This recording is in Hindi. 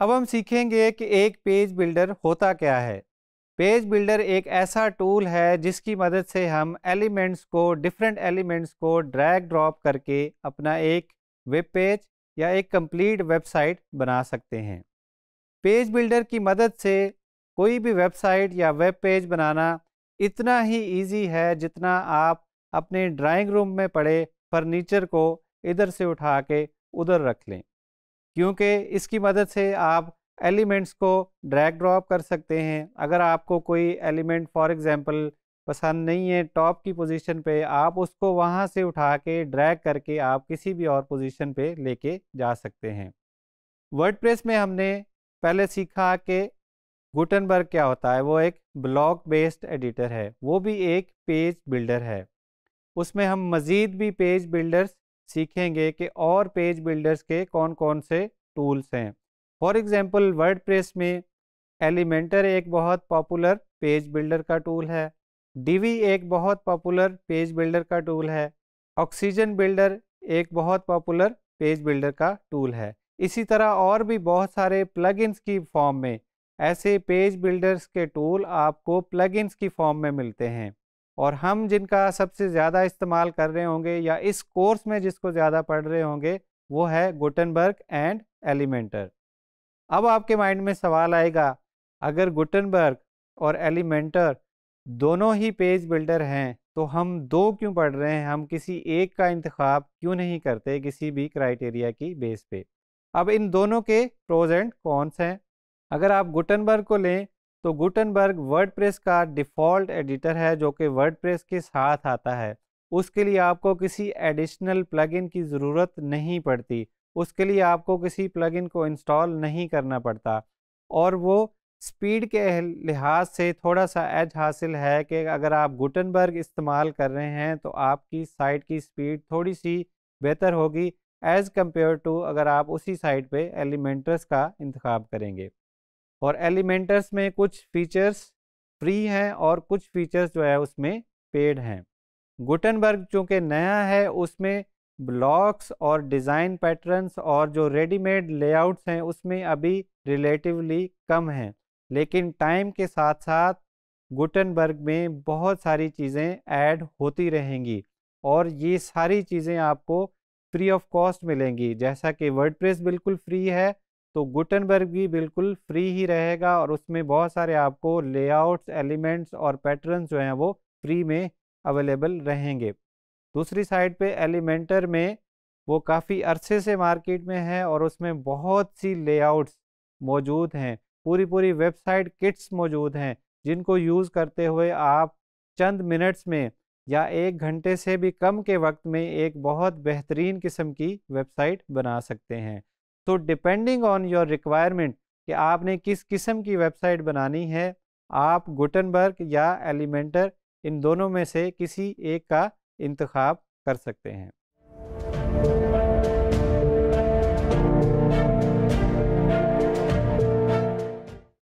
अब हम सीखेंगे कि एक पेज बिल्डर होता क्या है पेज बिल्डर एक ऐसा टूल है जिसकी मदद से हम एलिमेंट्स को डिफरेंट एलिमेंट्स को ड्रैग ड्रॉप करके अपना एक वेब पेज या एक कंप्लीट वेबसाइट बना सकते हैं पेज बिल्डर की मदद से कोई भी वेबसाइट या वेब पेज बनाना इतना ही इजी है जितना आप अपने ड्राइंग रूम में पड़े फर्नीचर को इधर से उठा के उधर रख लें क्योंकि इसकी मदद से आप एलिमेंट्स को ड्रैग ड्रॉप कर सकते हैं अगर आपको कोई एलिमेंट फॉर एग्जांपल पसंद नहीं है टॉप की पोजीशन पे आप उसको वहाँ से उठा के ड्रैग करके आप किसी भी और पोजीशन पे लेके जा सकते हैं वर्डप्रेस में हमने पहले सीखा कि गुटनबर्ग क्या होता है वो एक ब्लॉक बेस्ड एडिटर है वो भी एक पेज बिल्डर है उसमें हम मज़ीद भी पेज बिल्डर्स सीखेंगे कि और पेज बिल्डर्स के कौन कौन से टूल्स हैं फॉर एग्ज़ाम्पल वर्डप्रेस में एलिमेंटर एक बहुत पॉपुलर पेज बिल्डर का टूल है डीवी एक बहुत पॉपुलर पेज बिल्डर का टूल है ऑक्सीजन बिल्डर एक बहुत पॉपुलर पेज बिल्डर का टूल है इसी तरह और भी बहुत सारे प्लगइन्स की फॉर्म में ऐसे पेज बिल्डर्स के टूल आपको प्लगइन्स की फॉर्म में मिलते हैं और हम जिनका सबसे ज़्यादा इस्तेमाल कर रहे होंगे या इस कोर्स में जिसको ज़्यादा पढ़ रहे होंगे वो है गुटनबर्ग एंड एलिमेंटर अब आपके माइंड में सवाल आएगा अगर गुटनबर्ग और एलिमेंटर दोनों ही पेज बिल्डर हैं तो हम दो क्यों पढ़ रहे हैं हम किसी एक का इंतखब क्यों नहीं करते किसी भी क्राइटेरिया की बेस पे अब इन दोनों के प्रोज एंड कॉन्स हैं अगर आप गुटनबर्ग को लें तो गुटनबर्ग वर्डप्रेस का डिफ़ॉल्ट एडिटर है जो कि वर्डप्रेस के साथ आता है उसके लिए आपको किसी एडिशनल प्लगइन की ज़रूरत नहीं पड़ती उसके लिए आपको किसी प्लगइन को इंस्टॉल नहीं करना पड़ता और वो स्पीड के लिहाज से थोड़ा सा एज हासिल है कि अगर आप गुटनबर्ग इस्तेमाल कर रहे हैं तो आपकी साइट की स्पीड थोड़ी सी बेहतर होगी एज़ कम्पेयर टू अगर आप उसी साइट पर एलिमेंट्रस का इंतखब करेंगे और एलिमेंटर्स में कुछ फीचर्स फ्री हैं और कुछ फीचर्स जो है उसमें पेड हैं गुटनबर्ग चूँकि नया है उसमें ब्लॉक्स और डिज़ाइन पैटर्न्स और जो रेडीमेड लेआउट्स हैं उसमें अभी रिलेटिवली कम हैं लेकिन टाइम के साथ साथ गुटनबर्ग में बहुत सारी चीज़ें ऐड होती रहेंगी और ये सारी चीज़ें आपको फ्री ऑफ कॉस्ट मिलेंगी जैसा कि वर्डप्रेस बिल्कुल फ्री है तो गुटनबर्ग भी बिल्कुल फ्री ही रहेगा और उसमें बहुत सारे आपको लेआउट्स एलिमेंट्स और पैटर्न जो हैं वो फ्री में अवेलेबल रहेंगे दूसरी साइड पे एलिमेंटर में वो काफ़ी अरसे से मार्केट में है और उसमें बहुत सी लेआउट्स मौजूद हैं पूरी पूरी वेबसाइट किट्स मौजूद हैं जिनको यूज़ करते हुए आप चंद मिनट्स में या एक घंटे से भी कम के वक्त में एक बहुत बेहतरीन किस्म की वेबसाइट बना सकते हैं तो डिपेंडिंग ऑन योर रिक्वायरमेंट कि आपने किस किस्म की वेबसाइट बनानी है आप गुटनबर्ग या एलिमेंटर इन दोनों में से किसी एक का इंतखब कर सकते हैं